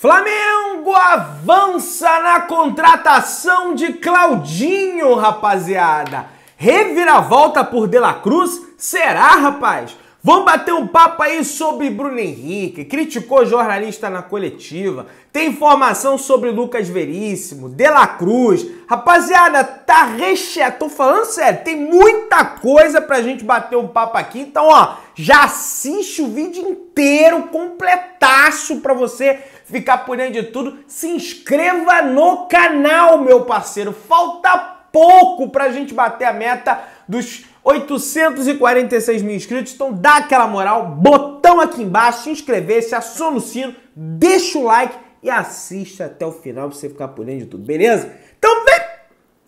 Flamengo avança na contratação de Claudinho, rapaziada. Reviravolta por De La Cruz? Será, rapaz? Vamos bater um papo aí sobre Bruno Henrique, criticou jornalista na coletiva, tem informação sobre Lucas Veríssimo, De La Cruz. Rapaziada, tá recheado, tô falando sério, tem muita coisa pra gente bater um papo aqui. Então, ó, já assiste o vídeo inteiro, completaço pra você ficar por dentro de tudo, se inscreva no canal, meu parceiro. Falta pouco para a gente bater a meta dos 846 mil inscritos. Então dá aquela moral, botão aqui embaixo, se inscrever, se aciona o sino, deixa o like e assista até o final para você ficar por dentro de tudo, beleza? Então vem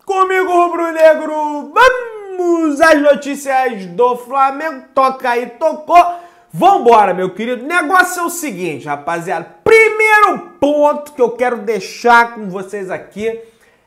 comigo, Rubro Negro! Vamos às notícias do Flamengo. Toca aí, tocou. Vambora, meu querido. O negócio é o seguinte, rapaziada primeiro ponto que eu quero deixar com vocês aqui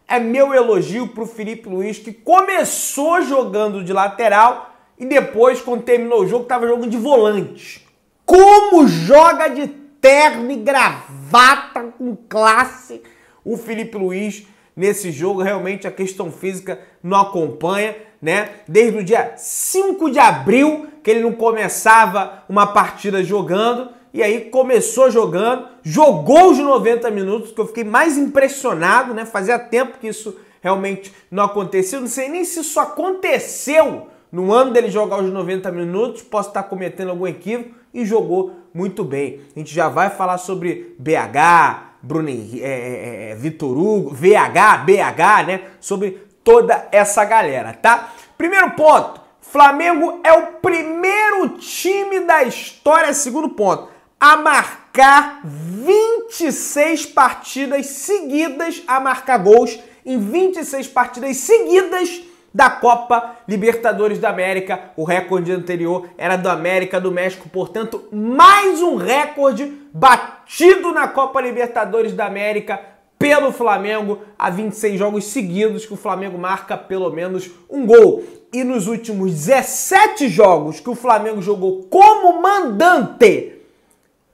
é meu elogio para o Felipe Luiz, que começou jogando de lateral e depois, quando terminou o jogo, estava jogando de volante. Como joga de terno e gravata com classe o Felipe Luiz nesse jogo. Realmente a questão física não acompanha, né? Desde o dia 5 de abril que ele não começava uma partida jogando e aí começou jogando, jogou os 90 minutos, que eu fiquei mais impressionado, né? Fazia tempo que isso realmente não acontecia. Não sei nem se isso aconteceu no ano dele jogar os 90 minutos, posso estar cometendo algum equívoco, e jogou muito bem. A gente já vai falar sobre BH, Bruno é é, é, é, Vitor Hugo, VH, BH, né? Sobre toda essa galera, tá? Primeiro ponto, Flamengo é o primeiro time da história, segundo ponto, a marcar 26 partidas seguidas a marcar gols em 26 partidas seguidas da Copa Libertadores da América. O recorde anterior era do América do México, portanto, mais um recorde batido na Copa Libertadores da América pelo Flamengo a 26 jogos seguidos que o Flamengo marca pelo menos um gol. E nos últimos 17 jogos que o Flamengo jogou como mandante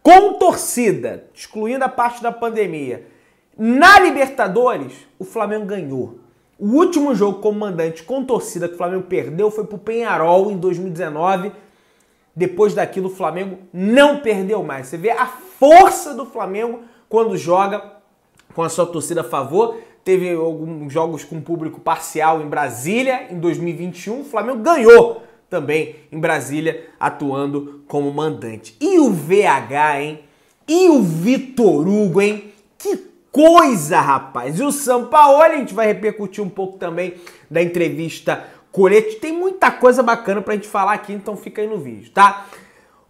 com torcida, excluindo a parte da pandemia, na Libertadores, o Flamengo ganhou. O último jogo comandante com torcida que o Flamengo perdeu foi para o Penharol em 2019. Depois daquilo, o Flamengo não perdeu mais. Você vê a força do Flamengo quando joga com a sua torcida a favor. Teve alguns jogos com público parcial em Brasília em 2021. O Flamengo ganhou também em Brasília, atuando como mandante. E o VH, hein? E o Vitor Hugo, hein? Que coisa, rapaz! E o Sampaoli, a gente vai repercutir um pouco também da entrevista colete. Tem muita coisa bacana pra gente falar aqui, então fica aí no vídeo, tá?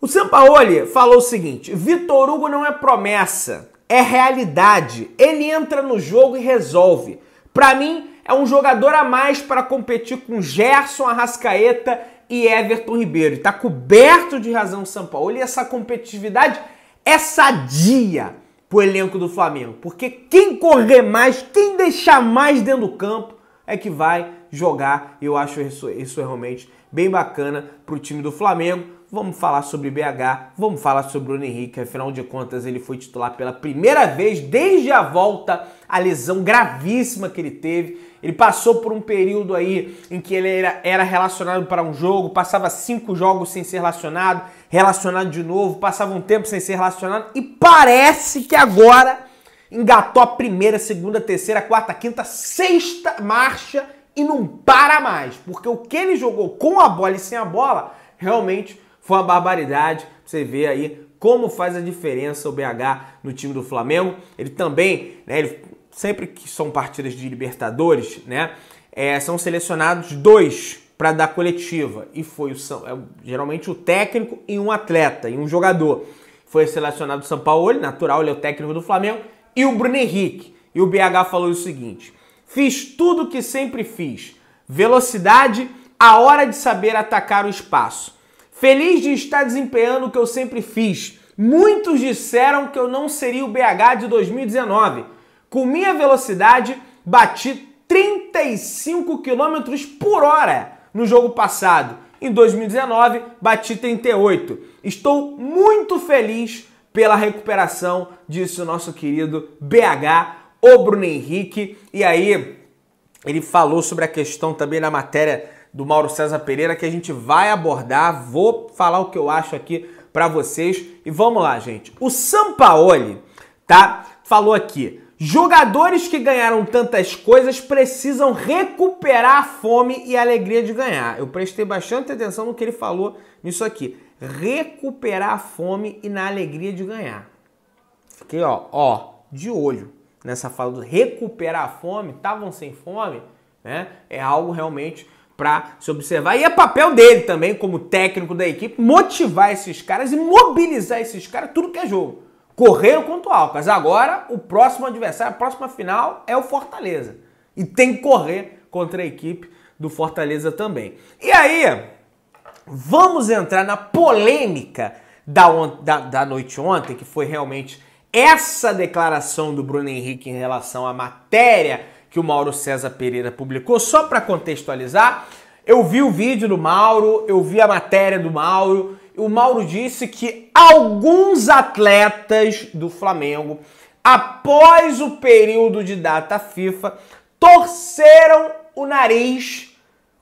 O Sampaoli falou o seguinte: Vitor Hugo não é promessa, é realidade. Ele entra no jogo e resolve. Para mim, é um jogador a mais para competir com Gerson, Arrascaeta e Everton Ribeiro. Está coberto de razão São Paulo e essa competitividade é sadia para o elenco do Flamengo, porque quem correr mais, quem deixar mais dentro do campo é que vai jogar. Eu acho isso, isso é realmente bem bacana para o time do Flamengo vamos falar sobre BH, vamos falar sobre Bruno Henrique, afinal de contas ele foi titular pela primeira vez desde a volta, a lesão gravíssima que ele teve. Ele passou por um período aí em que ele era, era relacionado para um jogo, passava cinco jogos sem ser relacionado, relacionado de novo, passava um tempo sem ser relacionado e parece que agora engatou a primeira, segunda, terceira, quarta, quinta, sexta marcha e não para mais, porque o que ele jogou com a bola e sem a bola realmente foi uma barbaridade. Você vê aí como faz a diferença o BH no time do Flamengo. Ele também, né, ele, sempre que são partidas de Libertadores, né, é, são selecionados dois para dar coletiva. E foi o, é, geralmente o técnico e um atleta, e um jogador. Foi selecionado o São Paulo, natural, ele é o técnico do Flamengo, e o Bruno Henrique. E o BH falou o seguinte: fiz tudo o que sempre fiz. Velocidade, a hora de saber atacar o espaço. Feliz de estar desempenhando o que eu sempre fiz. Muitos disseram que eu não seria o BH de 2019. Com minha velocidade, bati 35 km por hora no jogo passado. Em 2019, bati 38. Estou muito feliz pela recuperação o nosso querido BH, o Bruno Henrique. E aí, ele falou sobre a questão também na matéria do Mauro César Pereira que a gente vai abordar. Vou falar o que eu acho aqui para vocês. E vamos lá, gente. O Sampaoli, tá? Falou aqui. Jogadores que ganharam tantas coisas precisam recuperar a fome e a alegria de ganhar. Eu prestei bastante atenção no que ele falou nisso aqui. Recuperar a fome e na alegria de ganhar. Fiquei, ó, ó, de olho nessa fala do recuperar a fome, estavam sem fome, né? É algo realmente para se observar. E é papel dele também, como técnico da equipe, motivar esses caras e mobilizar esses caras, tudo que é jogo. Correram contra o Alcas. Agora, o próximo adversário, a próxima final é o Fortaleza. E tem que correr contra a equipe do Fortaleza também. E aí, vamos entrar na polêmica da, da, da noite ontem, que foi realmente essa declaração do Bruno Henrique em relação à matéria que o Mauro César Pereira publicou. Só para contextualizar, eu vi o vídeo do Mauro, eu vi a matéria do Mauro. O Mauro disse que alguns atletas do Flamengo, após o período de data FIFA, torceram o nariz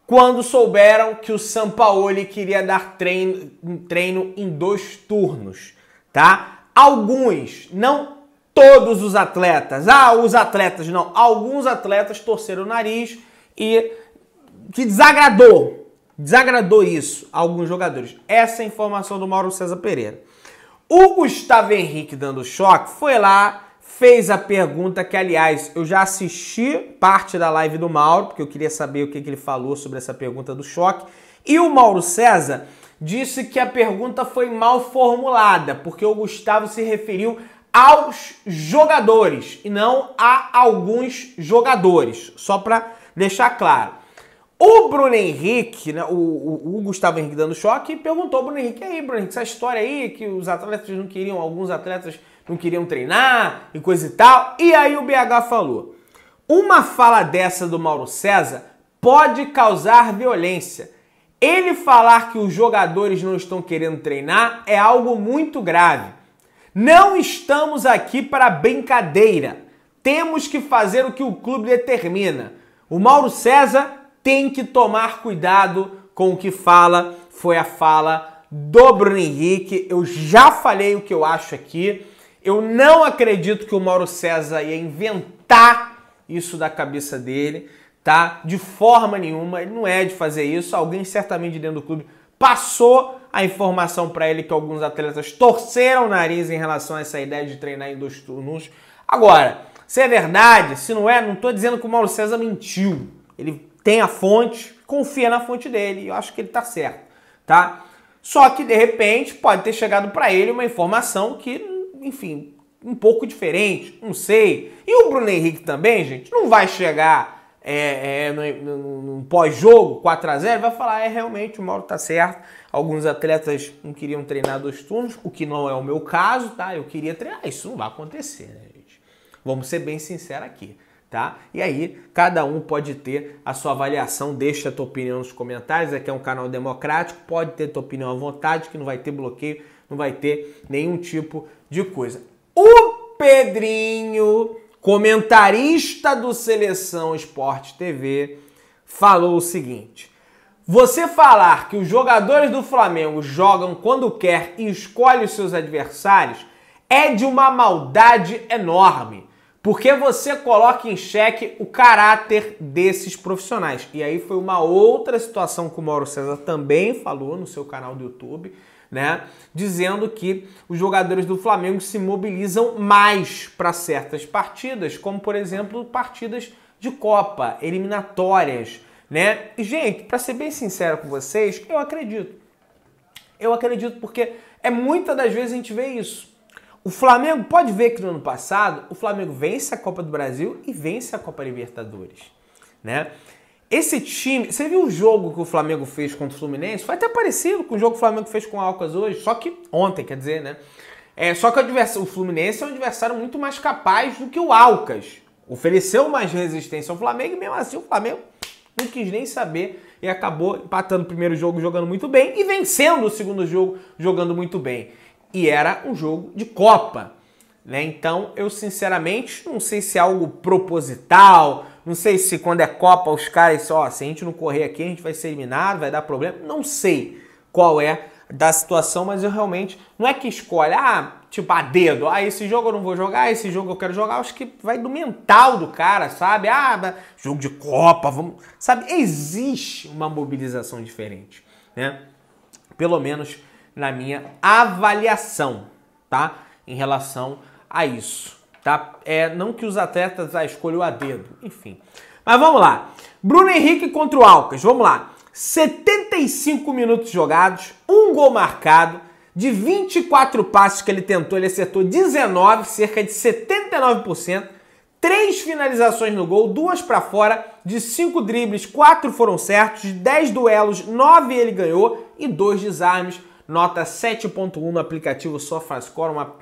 quando souberam que o Sampaoli queria dar treino, treino em dois turnos, tá? Alguns, não todos os atletas. Ah, os atletas, não. Alguns atletas torceram o nariz e que desagradou. Desagradou isso a alguns jogadores. Essa é a informação do Mauro César Pereira. O Gustavo Henrique dando choque foi lá, fez a pergunta que, aliás, eu já assisti parte da live do Mauro, porque eu queria saber o que, que ele falou sobre essa pergunta do choque. E o Mauro César disse que a pergunta foi mal formulada, porque o Gustavo se referiu aos jogadores e não a alguns jogadores, só para deixar claro. O Bruno Henrique, né, o, o, o, Gustavo Henrique dando choque, perguntou ao Bruno Henrique, aí Bruno Henrique, essa história aí que os atletas não queriam, alguns atletas não queriam treinar e coisa e tal. E aí o BH falou, uma fala dessa do Mauro César pode causar violência. Ele falar que os jogadores não estão querendo treinar é algo muito grave não estamos aqui para brincadeira. Temos que fazer o que o clube determina. O Mauro César tem que tomar cuidado com o que fala. Foi a fala do Bruno Henrique. Eu já falei o que eu acho aqui. Eu não acredito que o Mauro César ia inventar isso da cabeça dele, tá? De forma nenhuma. Ele não é de fazer isso. Alguém certamente dentro do clube passou a informação para ele que alguns atletas torceram o nariz em relação a essa ideia de treinar em dois turnos. Agora, se é verdade, se não é, não estou dizendo que o Mauro César mentiu. Ele tem a fonte, confia na fonte dele, eu acho que ele está certo, tá? Só que de repente pode ter chegado para ele uma informação que, enfim, um pouco diferente, não sei. E o Bruno Henrique também, gente, não vai chegar é, é, num pós-jogo 4 a 0 vai falar, é realmente, o Mauro tá certo. Alguns atletas não queriam treinar dois turnos, o que não é o meu caso, tá? Eu queria treinar, isso não vai acontecer, né, gente? Vamos ser bem sinceros aqui, tá? E aí, cada um pode ter a sua avaliação, deixa a tua opinião nos comentários, aqui é um canal democrático, pode ter tua opinião à vontade, que não vai ter bloqueio, não vai ter nenhum tipo de coisa. O Pedrinho comentarista do Seleção Esporte TV, falou o seguinte: Você falar que os jogadores do Flamengo jogam quando quer e escolhe os seus adversários é de uma maldade enorme, porque você coloca em xeque o caráter desses profissionais. E aí foi uma outra situação que o Mauro César também falou no seu canal do YouTube né? Dizendo que os jogadores do Flamengo se mobilizam mais para certas partidas, como por exemplo partidas de Copa, eliminatórias, né? E, gente, para ser bem sincero com vocês, eu acredito. Eu acredito porque é muitas das vezes a gente vê isso. O Flamengo pode ver que no ano passado o Flamengo vence a Copa do Brasil e vence a Copa Libertadores, né? Esse time, você viu o jogo que o Flamengo fez contra o Fluminense? Foi até parecido com o jogo que o Flamengo fez com o Alcas hoje, só que ontem, quer dizer, né? É, só que o, o Fluminense é um adversário muito mais capaz do que o Alcas. Ofereceu mais resistência ao Flamengo e mesmo assim o Flamengo não quis nem saber e acabou empatando o primeiro jogo jogando muito bem e vencendo o segundo jogo jogando muito bem. E era um jogo de Copa. Né? Então, eu sinceramente não sei se é algo proposital, não sei se quando é Copa os caras, ó, se a gente não correr aqui, a gente vai ser eliminado, vai dar problema. Não sei qual é da situação, mas eu realmente não é que escolhe, ah, tipo, a dedo, ah, esse jogo eu não vou jogar, esse jogo eu quero jogar, acho que vai do mental do cara, sabe? Ah, jogo de Copa, vamos. Sabe, existe uma mobilização diferente, né? Pelo menos na minha avaliação, tá? Em relação a isso. Tá? É, não que os atletas a ah, escolham a dedo, enfim. Mas vamos lá. Bruno Henrique contra o Alcas, vamos lá. 75 minutos jogados, um gol marcado, de 24 passes que ele tentou, ele acertou 19, cerca de 79%, três finalizações no gol, duas para fora, de cinco dribles, quatro foram certos, de 10 duelos, 9 ele ganhou e dois desarmes, nota 7.1 no aplicativo SofaScore, uma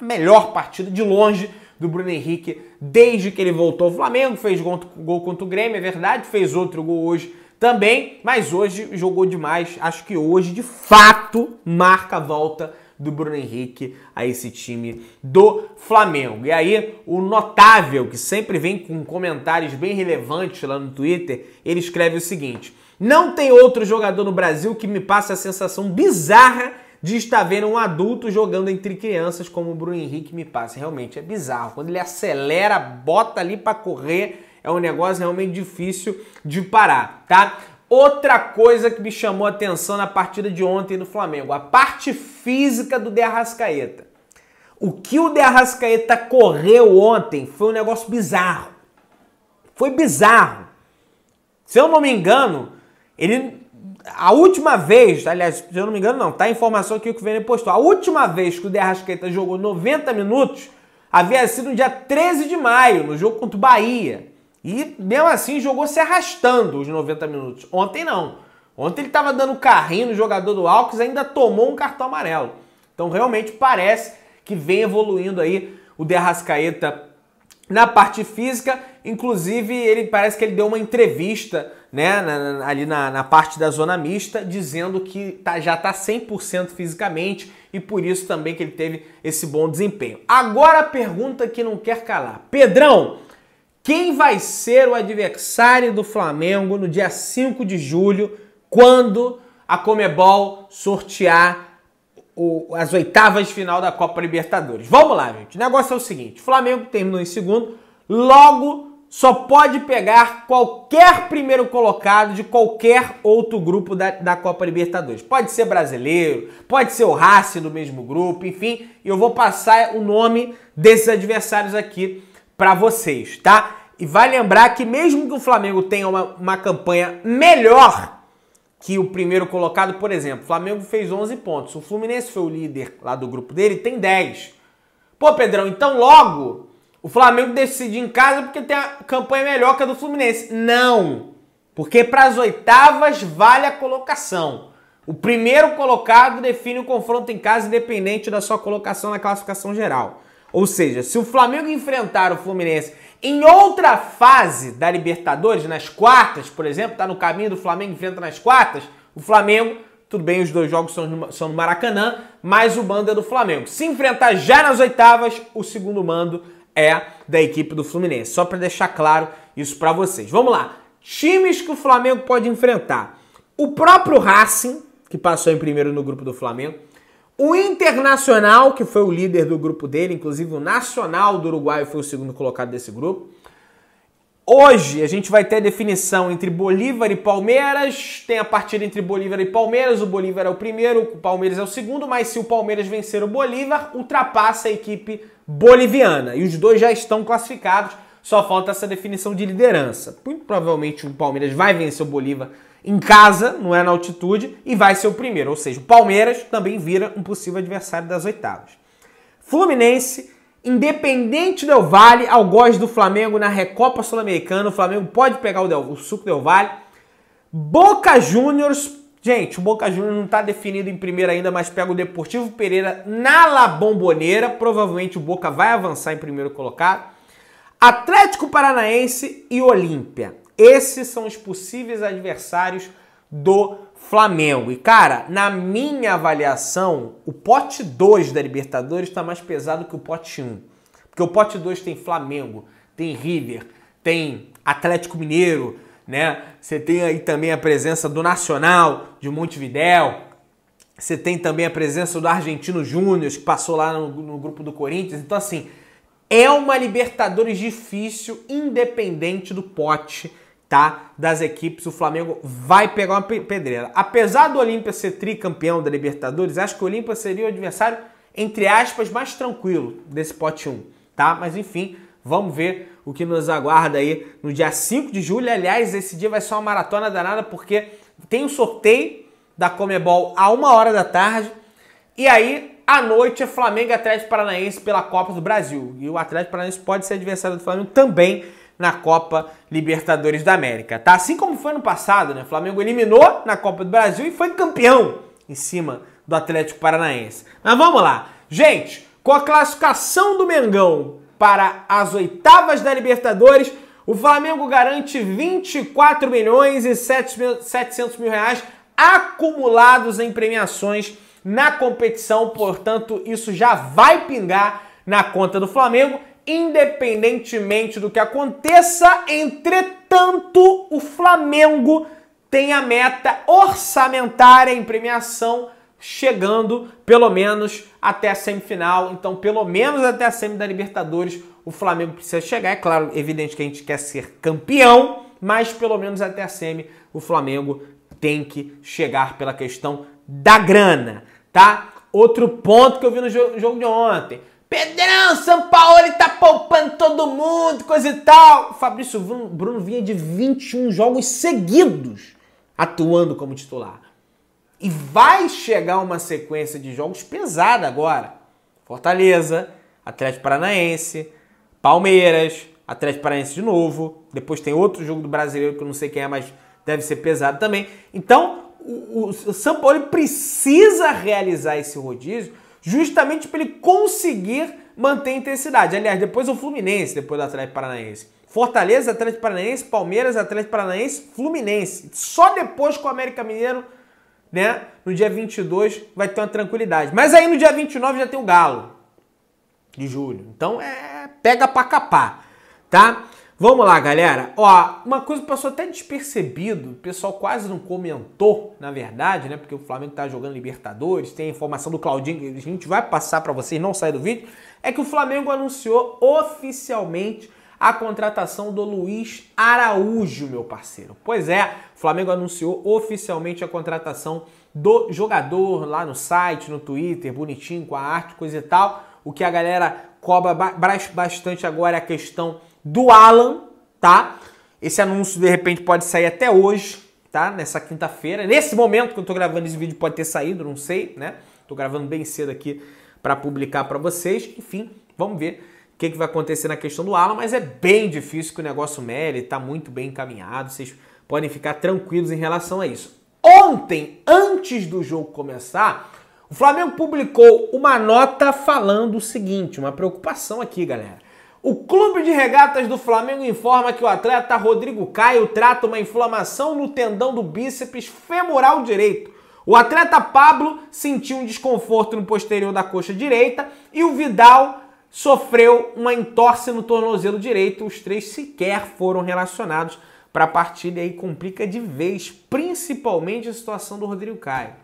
a melhor partida de longe do Bruno Henrique desde que ele voltou ao Flamengo. Fez gol, contra o Grêmio, é verdade, fez outro gol hoje também, mas hoje jogou demais. Acho que hoje, de fato, marca a volta do Bruno Henrique a esse time do Flamengo. E aí, o notável, que sempre vem com comentários bem relevantes lá no Twitter, ele escreve o seguinte: Não tem outro jogador no Brasil que me passe a sensação bizarra de estar vendo um adulto jogando entre crianças como o Bruno Henrique me passa. Realmente é bizarro. Quando ele acelera, bota ali para correr, é um negócio realmente difícil de parar, tá? Outra coisa que me chamou a atenção na partida de ontem no Flamengo, a parte física do De Arrascaeta. O que o De Arrascaeta correu ontem foi um negócio bizarro. Foi bizarro. Se eu não me engano, ele a última vez, aliás, se eu não me engano, não, tá a informação aqui que o Vene postou. A última vez que o Derrascaeta jogou 90 minutos havia sido no dia 13 de maio, no jogo contra o Bahia. E mesmo assim jogou se arrastando os 90 minutos. Ontem não. Ontem ele estava dando carrinho no jogador do e ainda tomou um cartão amarelo. Então realmente parece que vem evoluindo aí o Derrascaeta na parte física. Inclusive, ele parece que ele deu uma entrevista né, na, ali na, na, parte da zona mista, dizendo que tá, já está 100% fisicamente e por isso também que ele teve esse bom desempenho. Agora a pergunta que não quer calar. Pedrão, quem vai ser o adversário do Flamengo no dia 5 de julho, quando a Comebol sortear o, as oitavas de final da Copa Libertadores? Vamos lá, gente. O negócio é o seguinte: Flamengo terminou em segundo, logo só pode pegar qualquer primeiro colocado de qualquer outro grupo da, da Copa Libertadores. Pode ser brasileiro, pode ser o Racing do mesmo grupo, enfim. Eu vou passar o nome desses adversários aqui para vocês, tá? E vai lembrar que mesmo que o Flamengo tenha uma, uma campanha melhor que o primeiro colocado, por exemplo, o Flamengo fez 11 pontos, o Fluminense foi o líder lá do grupo dele, tem 10. Pô, Pedrão, então logo o Flamengo decide em casa porque tem a campanha melhor que a do Fluminense. Não! Porque para as oitavas vale a colocação. O primeiro colocado define o confronto em casa, independente da sua colocação na classificação geral. Ou seja, se o Flamengo enfrentar o Fluminense em outra fase da Libertadores, nas quartas, por exemplo, está no caminho do Flamengo enfrenta nas quartas, o Flamengo, tudo bem, os dois jogos são no, são no Maracanã, mas o mando é do Flamengo. Se enfrentar já nas oitavas, o segundo mando é da equipe do Fluminense. Só para deixar claro isso para vocês. Vamos lá. Times que o Flamengo pode enfrentar. O próprio Racing, que passou em primeiro no grupo do Flamengo. O Internacional, que foi o líder do grupo dele, inclusive o Nacional do Uruguai foi o segundo colocado desse grupo. Hoje a gente vai ter a definição entre Bolívar e Palmeiras. Tem a partida entre Bolívar e Palmeiras. O Bolívar é o primeiro, o Palmeiras é o segundo. Mas se o Palmeiras vencer o Bolívar, ultrapassa a equipe boliviana. E os dois já estão classificados. Só falta essa definição de liderança. Muito provavelmente o Palmeiras vai vencer o Bolívar em casa, não é na altitude, e vai ser o primeiro. Ou seja, o Palmeiras também vira um possível adversário das oitavas. Fluminense Independente Del Valle, algoz do Flamengo na Recopa Sul-Americana, o Flamengo pode pegar o, Del, o suco Del Valle. Boca Juniors, gente, o Boca Juniors não está definido em primeiro ainda, mas pega o Deportivo Pereira na La Provavelmente o Boca vai avançar em primeiro colocado. Atlético Paranaense e Olímpia. Esses são os possíveis adversários do Flamengo. E cara, na minha avaliação, o pote 2 da Libertadores está mais pesado que o pote 1. Um, porque o pote 2 tem Flamengo, tem River, tem Atlético Mineiro, né? Você tem aí também a presença do Nacional de Montevidéu. Você tem também a presença do Argentino Júnior, que passou lá no, no grupo do Corinthians. Então, assim, é uma Libertadores difícil, independente do pote tá? Das equipes, o Flamengo vai pegar uma pedreira. Apesar do Olímpia ser tricampeão da Libertadores, acho que o Olímpia seria o adversário, entre aspas, mais tranquilo desse pote 1, tá? Mas enfim, vamos ver o que nos aguarda aí no dia 5 de julho. Aliás, esse dia vai ser uma maratona danada, porque tem o um sorteio da Comebol a uma hora da tarde. E aí, à noite, é Flamengo e Atlético Paranaense pela Copa do Brasil. E o Atlético Paranaense pode ser adversário do Flamengo também na Copa Libertadores da América, tá? Assim como foi no passado, né? O Flamengo eliminou na Copa do Brasil e foi campeão em cima do Atlético Paranaense. Mas vamos lá. Gente, com a classificação do Mengão para as oitavas da Libertadores, o Flamengo garante 24 milhões e 700 mil reais acumulados em premiações na competição, portanto, isso já vai pingar na conta do Flamengo independentemente do que aconteça, entretanto, o Flamengo tem a meta orçamentária em premiação chegando pelo menos até a semifinal. Então, pelo menos até a semi da Libertadores, o Flamengo precisa chegar. É claro, evidente que a gente quer ser campeão, mas pelo menos até a semi o Flamengo tem que chegar pela questão da grana, tá? Outro ponto que eu vi no jogo de ontem. Pedrão, São Paulo tá poupando todo mundo, coisa e tal. Fabrício Bruno, vinha de 21 jogos seguidos atuando como titular. E vai chegar uma sequência de jogos pesada agora. Fortaleza, Atlético Paranaense, Palmeiras, Atlético Paranaense de novo. Depois tem outro jogo do brasileiro que eu não sei quem é, mas deve ser pesado também. Então, o, o, o São Paulo precisa realizar esse rodízio justamente para ele conseguir manter intensidade. Aliás, depois o Fluminense, depois do Atlético Paranaense. Fortaleza, Atlético Paranaense, Palmeiras, Atlético Paranaense, Fluminense. Só depois com o América Mineiro, né? No dia 22 vai ter uma tranquilidade. Mas aí no dia 29 já tem o Galo de julho. Então é pega para capar, tá? Vamos lá, galera. Ó, uma coisa passou até despercebido, o pessoal quase não comentou, na verdade, né? Porque o Flamengo tá jogando Libertadores, tem a informação do Claudinho que a gente vai passar para vocês, não sai do vídeo. É que o Flamengo anunciou oficialmente a contratação do Luiz Araújo, meu parceiro. Pois é, o Flamengo anunciou oficialmente a contratação do jogador lá no site, no Twitter, bonitinho, com a arte, coisa e tal. O que a galera cobra bastante agora é a questão do Alan, tá? Esse anúncio de repente pode sair até hoje, tá? Nessa quinta-feira. Nesse momento que eu tô gravando esse vídeo pode ter saído, não sei, né? Tô gravando bem cedo aqui para publicar para vocês. Enfim, vamos ver o que, que, vai acontecer na questão do Alan, mas é bem difícil que o negócio mele, tá muito bem encaminhado, vocês podem ficar tranquilos em relação a isso. Ontem, antes do jogo começar, o Flamengo publicou uma nota falando o seguinte, uma preocupação aqui, galera. O Clube de Regatas do Flamengo informa que o atleta Rodrigo Caio trata uma inflamação no tendão do bíceps femoral direito. O atleta Pablo sentiu um desconforto no posterior da coxa direita e o Vidal sofreu uma entorse no tornozelo direito. Os três sequer foram relacionados para a partida e complica de vez, principalmente a situação do Rodrigo Caio.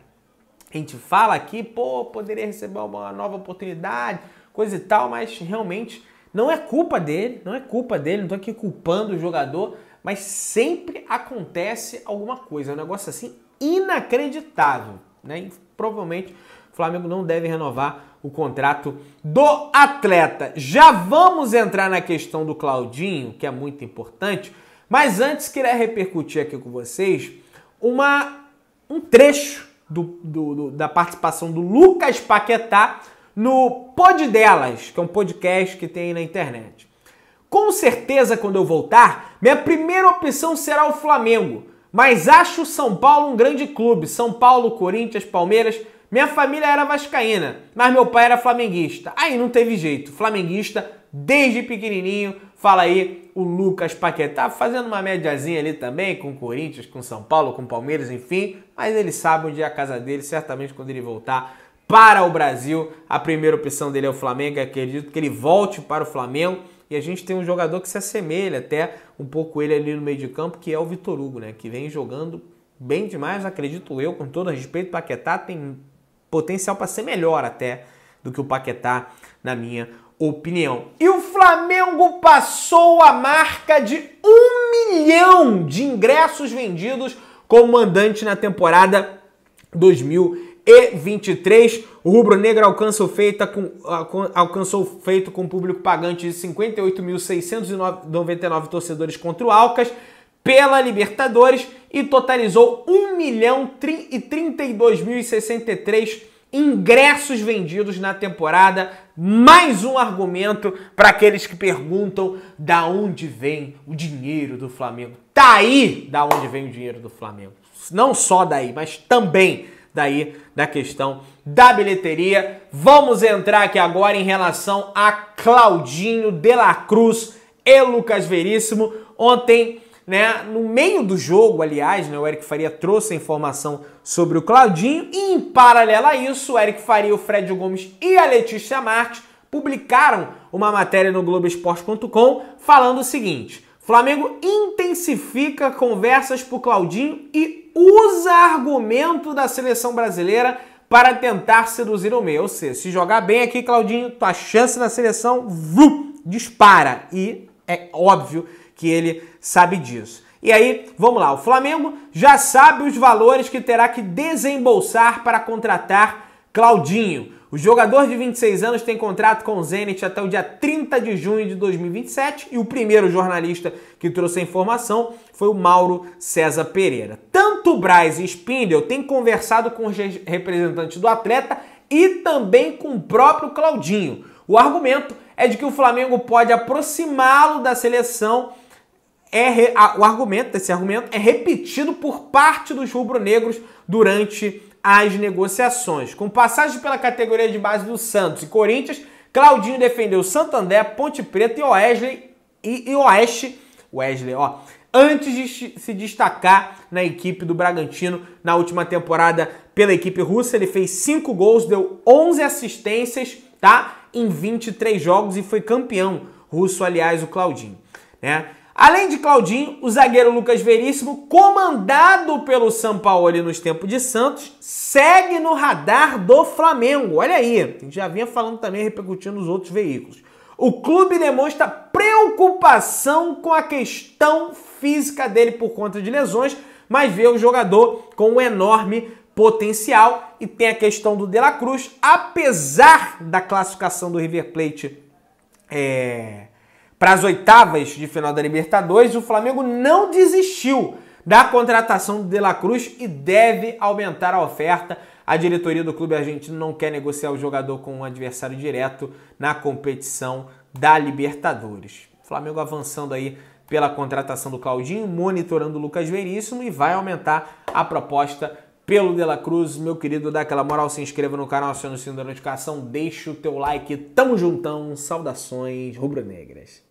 A gente fala aqui, pô, poderia receber uma nova oportunidade, coisa e tal, mas realmente não é culpa dele, não é culpa dele, não estou aqui culpando o jogador, mas sempre acontece alguma coisa. É um negócio assim inacreditável. Né? E provavelmente o Flamengo não deve renovar o contrato do atleta. Já vamos entrar na questão do Claudinho, que é muito importante, mas antes queria repercutir aqui com vocês uma, um trecho do, do, do, da participação do Lucas Paquetá no Pod Delas, que é um podcast que tem na internet. Com certeza, quando eu voltar, minha primeira opção será o Flamengo. Mas acho o São Paulo um grande clube. São Paulo, Corinthians, Palmeiras. Minha família era vascaína, mas meu pai era flamenguista. Aí não teve jeito. Flamenguista desde pequenininho. Fala aí o Lucas Paquetá, fazendo uma médiazinha ali também com Corinthians, com São Paulo, com Palmeiras, enfim. Mas ele sabe onde é a casa dele. Certamente quando ele voltar, para o Brasil. A primeira opção dele é o Flamengo, acredito que ele volte para o Flamengo. E a gente tem um jogador que se assemelha até um pouco ele ali no meio de campo, que é o Vitor Hugo, né? Que vem jogando bem demais, acredito eu, com todo respeito. Paquetá tem potencial para ser melhor até do que o Paquetá, na minha opinião. E o Flamengo passou a marca de um milhão de ingressos vendidos como mandante na temporada 2000 e 23. O Rubro Negro alcançou feito com, alcançou feito com público pagante de 58.699 torcedores contra o Alcas pela Libertadores e totalizou 1 milhão e 32.063 ingressos vendidos na temporada. Mais um argumento para aqueles que perguntam da onde vem o dinheiro do Flamengo. Tá aí da onde vem o dinheiro do Flamengo. Não só daí, mas também daí da questão da bilheteria. Vamos entrar aqui agora em relação a Claudinho de la Cruz e Lucas Veríssimo. Ontem, né, no meio do jogo, aliás, né, o Eric Faria trouxe a informação sobre o Claudinho e em paralelo a isso, o Eric Faria, o Fred Gomes e a Letícia Marte publicaram uma matéria no Globoesporte.com falando o seguinte: Flamengo intensifica conversas por Claudinho e usa argumento da seleção brasileira para tentar seduzir o meio. Ou seja, se jogar bem aqui, Claudinho, tua chance na seleção dispara. E é óbvio que ele sabe disso. E aí, vamos lá, o Flamengo já sabe os valores que terá que desembolsar para contratar Claudinho. O jogador de 26 anos tem contrato com o Zenit até o dia 30 de junho de 2027 e o primeiro jornalista que trouxe a informação foi o Mauro César Pereira. Tanto Braz e Spindel têm conversado com os representantes do atleta e também com o próprio Claudinho. O argumento é de que o Flamengo pode aproximá-lo da seleção. É re... o argumento desse argumento é repetido por parte dos rubro-negros durante as negociações. Com passagem pela categoria de base do Santos e Corinthians, Claudinho defendeu Santander, Ponte Preta e Oesley e, e Oeste, Wesley, ó, antes de se destacar na equipe do Bragantino na última temporada pela equipe russa, ele fez 5 gols, deu 11 assistências, tá? Em 23 jogos e foi campeão russo, aliás, o Claudinho, né? Além de Claudinho, o zagueiro Lucas Veríssimo, comandado pelo Sampaoli nos tempos de Santos, segue no radar do Flamengo. Olha aí, a gente já vinha falando também, repercutindo nos outros veículos. O clube demonstra preocupação com a questão física dele por conta de lesões, mas vê o jogador com um enorme potencial e tem a questão do De La Cruz, apesar da classificação do River Plate. É para as oitavas de final da Libertadores, o Flamengo não desistiu da contratação do De La Cruz e deve aumentar a oferta. A diretoria do clube argentino não quer negociar o jogador com um adversário direto na competição da Libertadores. O Flamengo avançando aí pela contratação do Claudinho, monitorando o Lucas Veríssimo e vai aumentar a proposta pelo De La Cruz. Meu querido, dá aquela moral, se inscreva no canal, aciona o sininho da notificação, deixa o teu like. Tamo juntão, saudações rubro-negras.